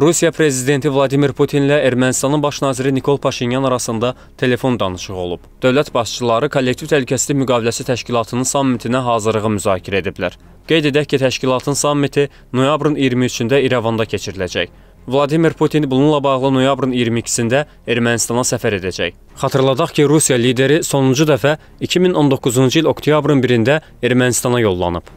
Rusiya prezidenti Vladimir Putinlə Ermənistanın baş naziri Nikol Paşinyan arasında telefon danışığı olub. Dövlət başçıları Kollektiv Təhlükəsizlik Müqaviləsi Təşkilatının sammitinə hazırlığı müzakirə ediblər. Qeyd edək ki, təşkilatın sammiti noyabrın 23-də İrəvanda keçiriləcək. Vladimir Putin bununla bağlı noyabrın 22-sində Ermənistana səfər edəcək. Xatırladaq ki, Rusiya lideri sonuncu dəfə 2019-cu il oktyabrın 1-də Ermənistana yollanıb.